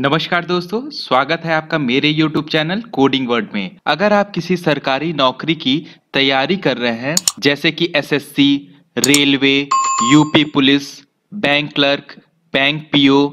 नमस्कार दोस्तों स्वागत है आपका मेरे YouTube चैनल कोडिंग वर्ड में अगर आप किसी सरकारी नौकरी की तैयारी कर रहे हैं जैसे कि SSC, railway UP police bank clerk bank PO,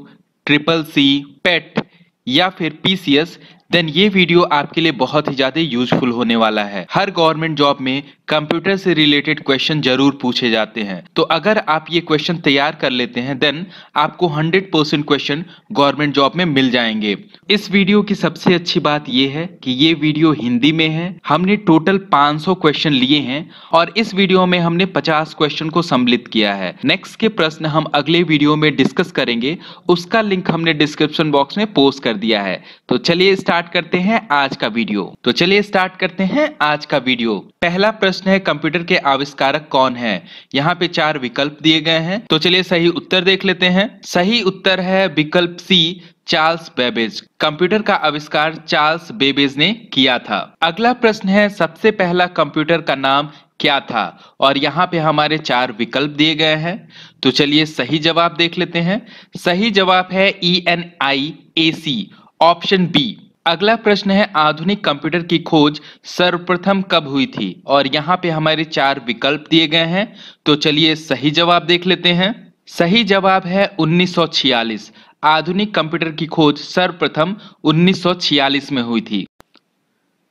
triple C PET या फिर पीसीएस देन ये वीडियो आपके लिए बहुत ही ज्यादा यूजफुल होने वाला है हर गवर्नमेंट जॉब में कंप्यूटर से रिलेटेड क्वेश्चन जरूर पूछे जाते हैं तो अगर आप ये क्वेश्चन तैयार कर लेते हैं देन आपको 100 परसेंट क्वेश्चन गवर्नमेंट जॉब में मिल जाएंगे इस वीडियो की सबसे अच्छी बात यह है कि ये वीडियो हिंदी में है हमने टोटल 500 क्वेश्चन लिए हैं और इस वीडियो में हमने 50 क्वेश्चन को सम्मिलित किया है नेक्स्ट के प्रश्न हम अगले वीडियो में डिस्कस करेंगे उसका लिंक हमने डिस्क्रिप्शन बॉक्स में पोस्ट कर दिया है तो चलिए स्टार्ट स्टार्ट करते हैं आज का वीडियो तो चलिए स्टार्ट करते हैं आज का वीडियो पहला प्रश्न है कंप्यूटर के आविष्कारक कौन है यहाँ पे चार विकल्प दिए गए हैं तो चलिए सही उत्तर देख लेते हैं सही उत्तर है विकल्प सी चार्ल्स बेबेज कंप्यूटर का आविष्कार चार्ल्स बेबेज ने किया था अगला प्रश्न है सबसे पहला कंप्यूटर का नाम क्या था और यहाँ पे हमारे चार विकल्प दिए गए हैं तो चलिए सही जवाब देख लेते हैं सही जवाब है E N I A C option B अगला प्रश्न है आधुनिक कंप्यूटर की खोज सर्वप्रथम कब हुई थी और यहाँ पे हमारे चार विकल्प दिए गए हैं तो चलिए सही जवाब देख लेते हैं सही जवाब है 1946 आधुनिक कंप्यूटर की खोज सर्वप्रथम 1946 में हुई थी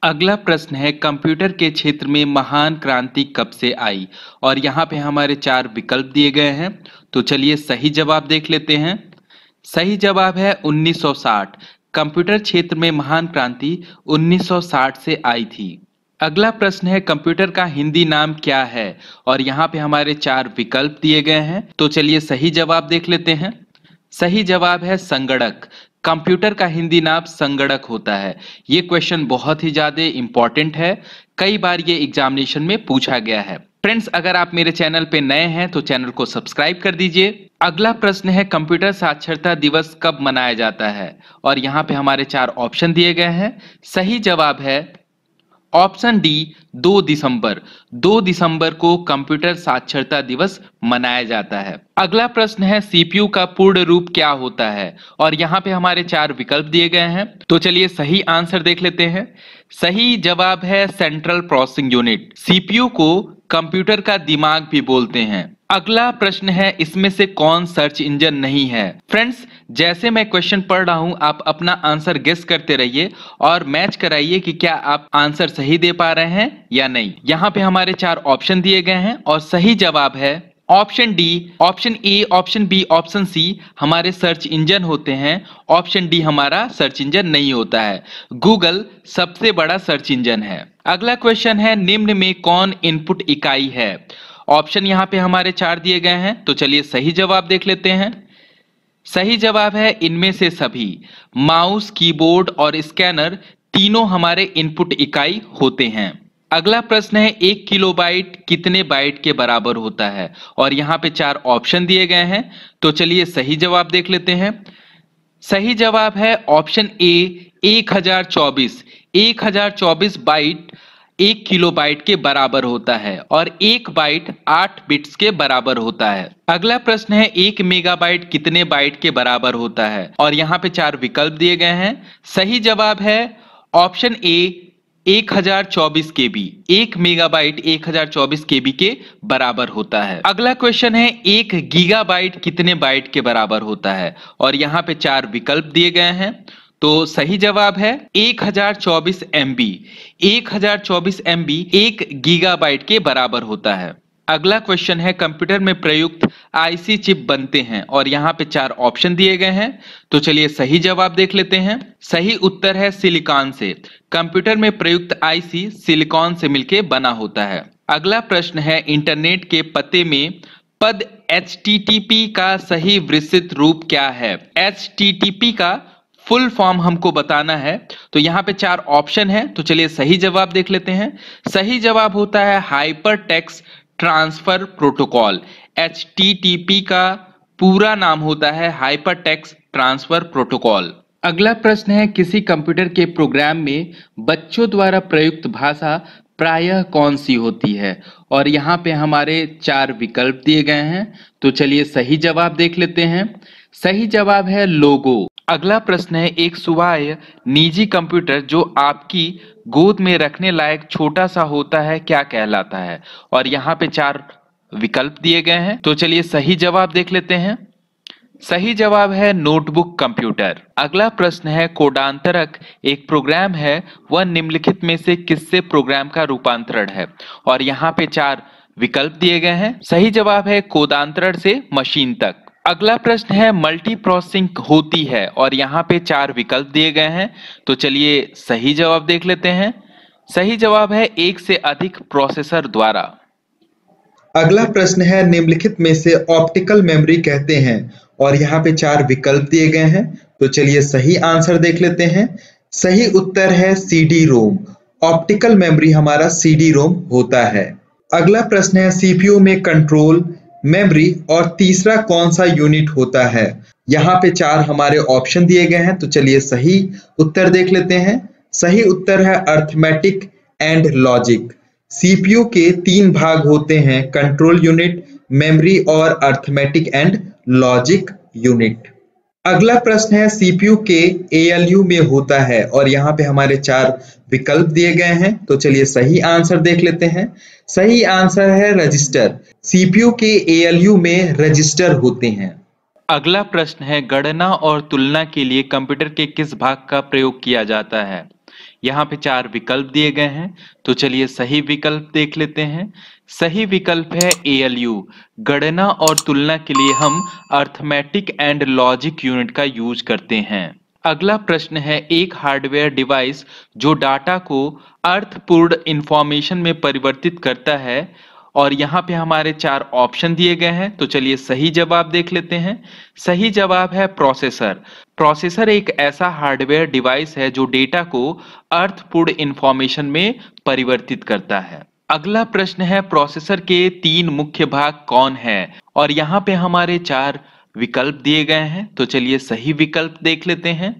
अगला प्रश्न है कंप्यूटर के क्षेत्र में महान क्रांति कब से आई और यहाँ पे हमारे चार विकल्प दिए गए हैं तो चलिए सही जवाब देख लेते हैं सही जवाब है 1960 कंप्यूटर क्षेत्र में महान क्रांति 1960 से आई थी अगला प्रश्न है कंप्यूटर का हिंदी नाम क्या है और यहाँ पे हमारे चार विकल्प दिए गए हैं तो चलिए सही जवाब देख लेते हैं सही जवाब है संगणक कंप्यूटर का हिंदी नाम संगणक होता है ये क्वेश्चन बहुत ही ज़्यादा इंपॉर्टेंट है कई बार ये एग्जामिनेशन में पूछा गया है फ्रेंड्स अगर आप मेरे चैनल पे नए हैं तो चैनल को सब्सक्राइब कर दीजिए अगला प्रश्न है कंप्यूटर साक्षरता दिवस कब मनाया जाता है और यहाँ पे हमारे चार ऑप्शन दिए गए हैं सही जवाब है ऑप्शन डी दो दिसंबर दो दिसंबर को कंप्यूटर साक्षरता दिवस मनाया जाता है अगला प्रश्न है सीपीयू का पूर्ण रूप क्या होता है और यहाँ पे हमारे चार विकल्प दिए गए हैं तो चलिए सही आंसर देख लेते हैं सही जवाब है सेंट्रल प्रोसेसिंग यूनिट सीपीयू को कंप्यूटर का दिमाग भी बोलते हैं अगला प्रश्न है इसमें से कौन सर्च इंजन नहीं है फ्रेंड्स जैसे मैं क्वेश्चन पढ़ रहा हूं आप अपना आंसर गेस करते रहिए और मैच कराइए कि क्या आप आंसर सही दे पा रहे हैं या नहीं यहाँ पे हमारे चार ऑप्शन दिए गए हैं और सही जवाब है option D option A option B option C हमारे सर्च इंजन होते हैं ऑप्शन डी हमारा सर्च इंजन नहीं होता है गूगल सबसे बड़ा सर्च इंजन है अगला क्वेश्चन है निम्न में कौन इनपुट इकाई है ऑप्शन यहाँ पे हमारे चार दिए गए हैं तो चलिए सही जवाब देख लेते हैं सही जवाब है इनमें से सभी माउस कीबोर्ड और स्कैनर तीनों हमारे इनपुट इकाई होते हैं अगला प्रश्न है एक किलोबाइट कितने बाइट के बराबर होता है और यहाँ पे चार ऑप्शन दिए गए हैं तो चलिए सही जवाब देख लेते हैं सही जवाब है ऑप्शन ए एक हजार चौबीस बाइट एक किलो बाइट के बराबर होता है और एक बाइट आठ बिट्स के बराबर होता है अगला प्रश्न है एक मेगाबाइट कितने बाइट के बराबर होता है और यहाँ पे चार विकल्प दिए गए हैं सही जवाब है ऑप्शन ए एक हजार के केबी एक मेगाबाइट के केबी के बराबर होता है अगला क्वेश्चन है एक गीगाबाइट कितने बाइट के बराबर होता है और यहाँ पे चार विकल्प दिए गए हैं तो सही जवाब है 1024 MB 1024 MB एक गीगाबाइट के बराबर होता है अगला क्वेश्चन है कंप्यूटर में प्रयुक्त आईसी चिप बनते हैं और यहाँ पे चार ऑप्शन दिए गए हैं तो चलिए सही जवाब देख लेते हैं सही उत्तर है सिलिकॉन से कंप्यूटर में प्रयुक्त आईसी सिलिकॉन से मिलके बना होता है अगला प्रश्न है इंटरनेट के पते में पद एच का सही विस्तृत रूप क्या है एच का फुल फॉर्म हमको बताना है तो यहाँ पे चार ऑप्शन है तो चलिए सही जवाब देख लेते हैं सही जवाब होता है hyper text transfer protocol H का पूरा नाम होता है हाइपर टेक्स ट्रांसफर प्रोटोकॉल अगला प्रश्न है किसी कंप्यूटर के प्रोग्राम में बच्चों द्वारा प्रयुक्त भाषा प्रायः कौन सी होती है और यहाँ पे हमारे चार विकल्प दिए गए हैं तो चलिए सही जवाब देख लेते हैं सही जवाब है लोगो अगला प्रश्न है एक सुबह निजी कंप्यूटर जो आपकी गोद में रखने लायक छोटा सा होता है क्या कहलाता है और यहाँ पे चार विकल्प दिए गए हैं तो चलिए सही जवाब देख लेते हैं सही जवाब है नोटबुक कंप्यूटर अगला प्रश्न है कोडांतरक एक प्रोग्राम है वह निम्नलिखित में से किससे प्रोग्राम का रूपांतरण है और यहाँ पे चार विकल्प दिए गए हैं सही जवाब है कोदांतरण से मशीन तक अगला प्रश्न है मल्टी प्रोसेसिंग होती है और यहाँ पे चार विकल्प दिए गए हैं तो चलिए सही जवाब देख लेते हैं सही जवाब है एक से अधिक प्रोसेसर द्वारा अगला प्रश्न है निम्नलिखित में से ऑप्टिकल मेमोरी कहते हैं और यहाँ पे चार विकल्प दिए गए हैं तो चलिए सही आंसर देख लेते हैं सही उत्तर है C D ROM optical memory हमारा सी डी रोम होता है अगला प्रश्न है सीपीयू में कंट्रोल मेमोरी और तीसरा कौन सा यूनिट होता है यहाँ पे चार हमारे ऑप्शन दिए गए हैं तो चलिए सही उत्तर देख लेते हैं सही उत्तर है अर्थमेटिक एंड लॉजिक सीपीयू के तीन भाग होते हैं कंट्रोल यूनिट मेमोरी और अर्थमेटिक एंड लॉजिक यूनिट अगला प्रश्न है सीपीयू के एएलयू में होता है और यहाँ पे हमारे चार विकल्प दिए गए हैं तो चलिए सही आंसर देख लेते हैं सही आंसर है रजिस्टर सीपीयू के एएलयू में रजिस्टर होते हैं अगला प्रश्न है गणना और तुलना के लिए कंप्यूटर के किस भाग का प्रयोग किया जाता है यहाँ पे चार विकल्प दिए गए हैं तो चलिए सही विकल्प देख लेते हैं सही विकल्प है ए एल यू गणना और तुलना के लिए हम अर्थमेटिक एंड लॉजिक यूनिट का यूज करते हैं अगला प्रश्न है एक हार्डवेयर डिवाइस जो डाटा को अर्थपूर्ण इंफॉर्मेशन में परिवर्तित करता है और यहाँ पे हमारे चार ऑप्शन दिए गए हैं तो चलिए सही जवाब देख लेते हैं सही जवाब है प्रोसेसर प्रोसेसर एक ऐसा हार्डवेयर डिवाइस है जो डेटा को अर्थपूर्ण इंफॉर्मेशन में परिवर्तित करता है अगला प्रश्न है प्रोसेसर के तीन मुख्य भाग कौन है और यहाँ पे हमारे चार विकल्प दिए गए हैं तो चलिए सही विकल्प देख लेते हैं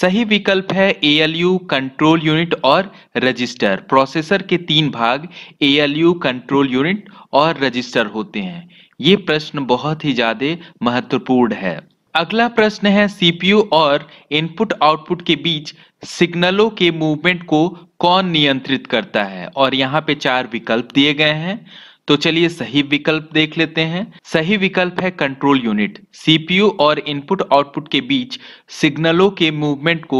सही विकल्प है एएलयू कंट्रोल यूनिट और रजिस्टर प्रोसेसर के तीन भाग एएलयू कंट्रोल यूनिट और रजिस्टर होते हैं ये प्रश्न बहुत ही ज्यादा महत्वपूर्ण है अगला प्रश्न है सीपीयू और इनपुट आउटपुट के बीच सिग्नलों के मूवमेंट को कौन नियंत्रित करता है और यहाँ पे चार विकल्प दिए गए हैं तो चलिए सही विकल्प देख लेते हैं सही विकल्प है कंट्रोल यूनिट सीपीयू और इनपुट आउटपुट के बीच सिग्नलों के मूवमेंट को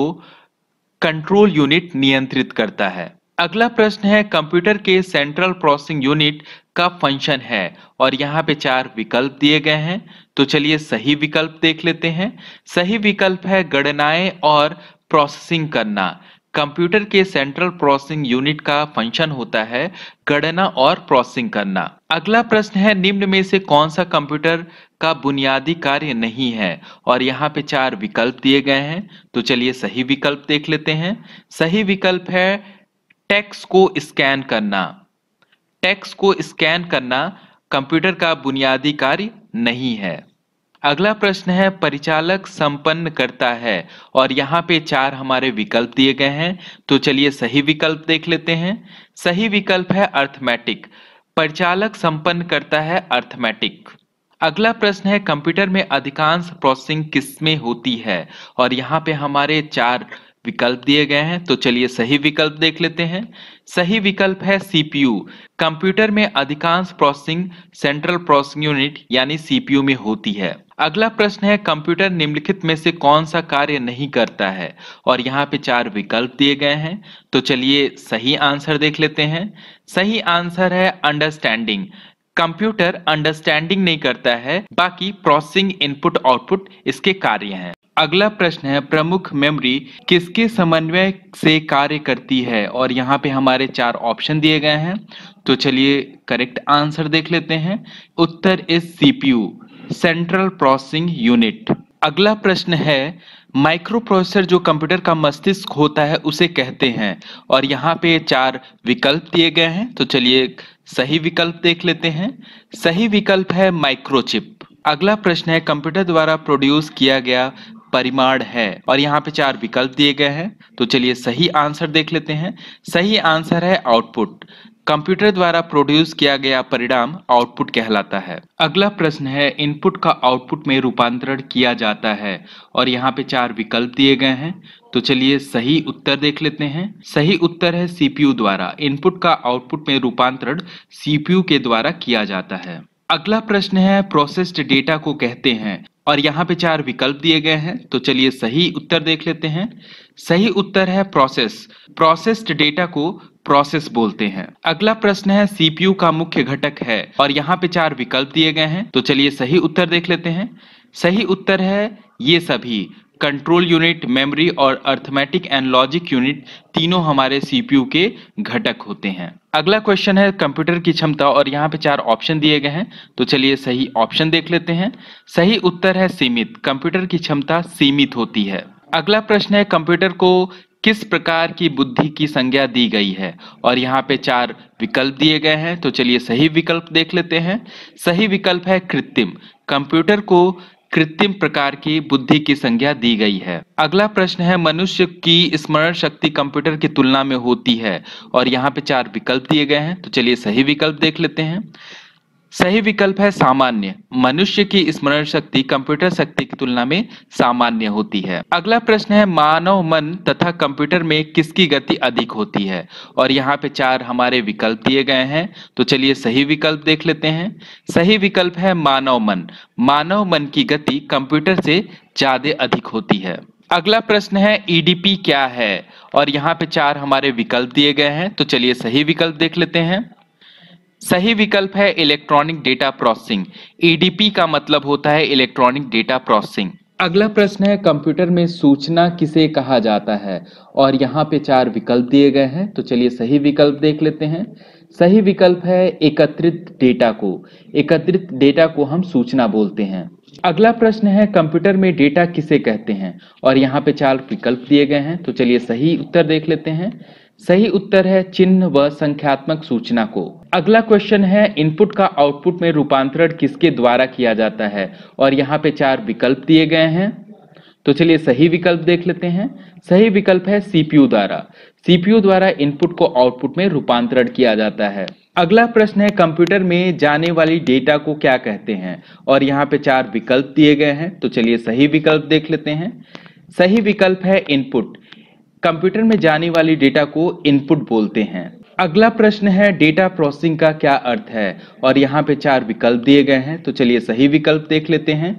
कंट्रोल यूनिट नियंत्रित करता है अगला प्रश्न है कंप्यूटर के सेंट्रल प्रोसेसिंग यूनिट का फंक्शन है और यहाँ पे चार विकल्प दिए गए हैं तो चलिए सही विकल्प देख लेते हैं सही विकल्प है गणनाएं और प्रोसेसिंग करना कंप्यूटर के सेंट्रल प्रोसेसिंग यूनिट का फंक्शन होता है गणना और प्रोसेसिंग करना अगला प्रश्न है निम्न में से कौन सा कंप्यूटर का बुनियादी कार्य नहीं है और यहाँ पे चार विकल्प दिए गए हैं तो चलिए सही विकल्प देख लेते हैं सही विकल्प है टैक्स को स्कैन करना टैक्स को स्कैन करना कंप्यूटर का बुनियादी कार्य नहीं है अगला प्रश्न है परिचालक संपन्न करता है और यहाँ पे चार हमारे विकल्प दिए गए हैं तो चलिए सही विकल्प देख लेते हैं सही विकल्प है अर्थमेटिक परिचालक संपन्न करता है अर्थमेटिक अगला प्रश्न है कंप्यूटर में अधिकांश प्रोसेसिंग किसमें होती है और यहाँ पे हमारे चार विकल्प दिए गए हैं तो चलिए सही विकल्प देख लेते हैं सही विकल्प है सीपीयू कंप्यूटर में अधिकांश प्रोसेसिंग सेंट्रल प्रोसेसिंग यूनिट यानी सीपीयू में होती है अगला प्रश्न है कंप्यूटर निम्नलिखित में से कौन सा कार्य नहीं करता है और यहाँ पे चार विकल्प दिए गए हैं तो चलिए सही आंसर देख लेते हैं सही आंसर है अंडरस्टैंडिंग कंप्यूटर अंडरस्टैंडिंग नहीं करता है बाकी प्रोसेसिंग इनपुट आउटपुट इसके कार्य हैं अगला प्रश्न है प्रमुख मेमोरी किसके समन्वय से कार्य करती है और यहाँ पे हमारे चार ऑप्शन दिए गए हैं तो चलिए करेक्ट आंसर देख लेते हैं उत्तर is CPU central processing unit अगला प्रश्न है माइक्रो प्रोसेसर जो कंप्यूटर का मस्तिष्क होता है उसे कहते हैं और यहाँ पे चार विकल्प दिए गए हैं तो चलिए सही विकल्प देख लेते हैं सही विकल्प है माइक्रोचिप अगला प्रश्न है कंप्यूटर द्वारा प्रोड्यूस किया गया परिमाण है और यहाँ पे चार विकल्प दिए गए हैं तो चलिए सही आंसर देख लेते हैं सही आंसर है आउटपुट कंप्यूटर द्वारा प्रोड्यूस किया गया परिणाम आउटपुट कहलाता है अगला प्रश्न है इनपुट का आउटपुट में रूपांतरण किया जाता है और यहाँ पे चार विकल्प दिए गए हैं तो चलिए सही उत्तर देख लेते हैं सही उत्तर है सीपीयू द्वारा इनपुट का आउटपुट में रूपांतरण सीपीयू के द्वारा किया जाता है अगला प्रश्न है प्रोसेस्ड डेटा को कहते हैं और यहाँ पे चार विकल्प दिए गए हैं तो चलिए सही उत्तर देख लेते हैं सही उत्तर है प्रोसेस प्रोसेस्ड डेटा को प्रोसेस बोलते हैं अगला प्रश्न है सीपीयू का मुख्य घटक है और यहाँ पे चार विकल्प दिए गए हैं तो चलिए सही उत्तर देख लेते हैं सही उत्तर है ये सभी कंट्रोल यूनिट मेमोरी और अर्थमेटिक एंड लॉजिक यूनिट तीनों हमारे सीपीयू के घटक होते हैं अगला क्वेश्चन है कंप्यूटर की क्षमता और यहाँ पे चार ऑप्शन दिए गए हैं तो चलिए सही ऑप्शन देख लेते हैं सही उत्तर है सीमित कंप्यूटर की क्षमता सीमित होती है अगला प्रश्न है कंप्यूटर को किस प्रकार की बुद्धि की संज्ञा दी गई है और यहाँ पे चार विकल्प दिए गए हैं तो चलिए सही विकल्प देख लेते हैं सही विकल्प है कृत्रिम कंप्यूटर को कृत्रिम प्रकार की बुद्धि की संज्ञा दी गई है अगला प्रश्न है मनुष्य की स्मरण शक्ति कंप्यूटर की तुलना में होती है और यहाँ पे चार विकल्प दिए गए हैं तो चलिए सही विकल्प देख लेते हैं सही विकल्प है सामान्य मनुष्य की स्मरण शक्ति कंप्यूटर शक्ति की तुलना में सामान्य होती है अगला प्रश्न है मानव मन तथा कंप्यूटर में किसकी गति अधिक होती है और यहाँ पे चार हमारे विकल्प दिए गए हैं तो चलिए सही विकल्प देख लेते हैं सही विकल्प है मानव मन मानव मन की गति कंप्यूटर से ज्यादा अधिक होती है अगला प्रश्न है ईडीपी e क्या है और यहाँ पे चार हमारे विकल्प दिए गए हैं तो चलिए सही विकल्प देख लेते हैं सही विकल्प है इलेक्ट्रॉनिक डेटा प्रोसेसिंग ईडीपी का मतलब होता है इलेक्ट्रॉनिक डेटा प्रोसेसिंग अगला प्रश्न है कंप्यूटर में सूचना किसे कहा जाता है और यहाँ पे चार विकल्प दिए गए हैं तो चलिए सही विकल्प देख लेते हैं सही विकल्प है एकत्रित डेटा को एकत्रित डेटा को हम सूचना बोलते हैं अगला प्रश्न है कंप्यूटर में डेटा किसे कहते हैं और यहाँ पे चार विकल्प दिए गए हैं तो चलिए सही उत्तर देख लेते हैं सही उत्तर है चिन्ह व संख्यात्मक सूचना को अगला क्वेश्चन है इनपुट का आउटपुट में रूपांतरण किसके द्वारा किया जाता है और यहाँ पे चार विकल्प दिए गए हैं तो चलिए सही विकल्प देख लेते हैं सही विकल्प है सीपीयू द्वारा सीपीयू द्वारा इनपुट को आउटपुट में रूपांतरण किया जाता है अगला प्रश्न है कंप्यूटर में जाने वाली डेटा को क्या कहते हैं और यहाँ पे चार विकल्प दिए गए हैं तो चलिए सही विकल्प देख लेते हैं सही विकल्प है इनपुट कंप्यूटर में जाने वाली डेटा को इनपुट बोलते हैं अगला प्रश्न है डेटा प्रोसेसिंग का क्या अर्थ है और यहाँ पे चार विकल्प दिए गए हैं तो चलिए सही विकल्प देख लेते हैं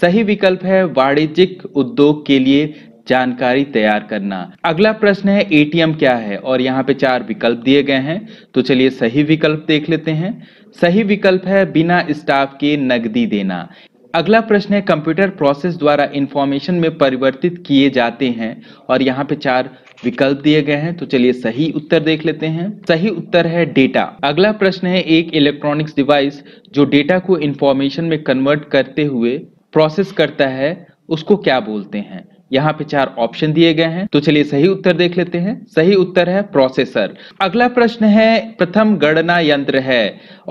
सही विकल्प है वाणिज्यिक उद्योग के लिए जानकारी तैयार करना अगला प्रश्न है एटीएम क्या है और यहाँ पे चार विकल्प दिए गए हैं तो चलिए सही विकल्प देख लेते हैं सही विकल्प है बिना स्टाफ के नगदी देना अगला प्रश्न है कंप्यूटर प्रोसेस द्वारा इंफॉर्मेशन में परिवर्तित किए जाते हैं और यहाँ पे चार विकल्प दिए गए हैं तो चलिए सही उत्तर देख लेते हैं सही उत्तर है डेटा अगला प्रश्न है एक इलेक्ट्रॉनिक्स डिवाइस जो डेटा को इंफॉर्मेशन में कन्वर्ट करते हुए प्रोसेस करता है उसको क्या बोलते हैं यहाँ पे चार ऑप्शन दिए गए हैं तो चलिए सही उत्तर देख लेते हैं सही उत्तर है प्रोसेसर अगला प्रश्न है प्रथम गणना यंत्र है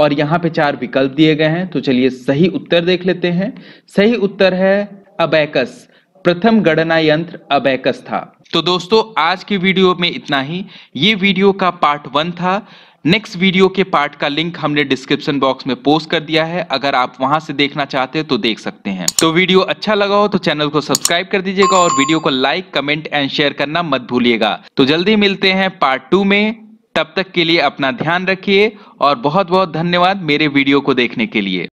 और यहाँ पे चार विकल्प दिए गए हैं तो चलिए सही उत्तर देख लेते हैं सही उत्तर है अबैकस प्रथम गणना यंत्र अबैकस था तो दोस्तों आज की वीडियो में इतना ही ये वीडियो का पार्ट वन था नेक्स्ट वीडियो के पार्ट का लिंक हमने डिस्क्रिप्शन बॉक्स में पोस्ट कर दिया है अगर आप वहां से देखना चाहते हैं तो देख सकते हैं तो वीडियो अच्छा लगा हो तो चैनल को सब्सक्राइब कर दीजिएगा और वीडियो को लाइक कमेंट एंड शेयर करना मत भूलिएगा तो जल्दी मिलते हैं पार्ट टू में तब तक के लिए अपना ध्यान रखिए और बहुत बहुत धन्यवाद मेरे वीडियो को देखने के लिए